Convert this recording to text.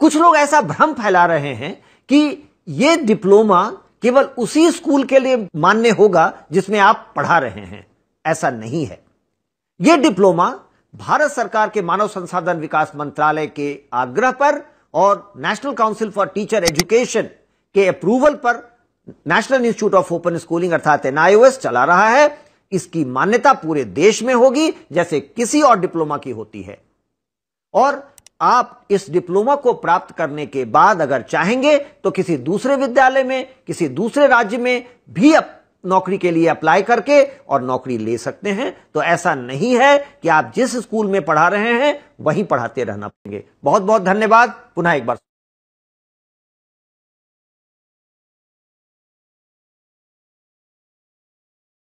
कुछ लोग ऐसा भ्रम फैला रहे हैं कि यह डिप्लोमा केवल उसी स्कूल के लिए मान्य होगा जिसमें आप पढ़ा रहे हैं ऐसा नहीं है यह डिप्लोमा भारत सरकार के मानव संसाधन विकास मंत्रालय के आग्रह पर और national council for teacher education के अप्रूवल पर national institute of open schooling अर्थात एनआईओएस चला रहा है इसकी मान्यता पूरे देश में होगी जैसे किसी और डिप्लोमा की होती है और आप इस डिप्लोमा को प्राप्त करने के बाद अगर चाहेंगे तो किसी दूसरे विद्यालय में किसी दूसरे राज्य में भी अप, नौकरी के लिए अप्लाई करके और नौकरी ले सकते हैं तो ऐसा नहीं है कि आप जिस स्कूल में पढ़ा रहे हैं वहीं पढ़ाते रहना पड़ेंगे बहुत बहुत धन्यवाद पुनः एक बार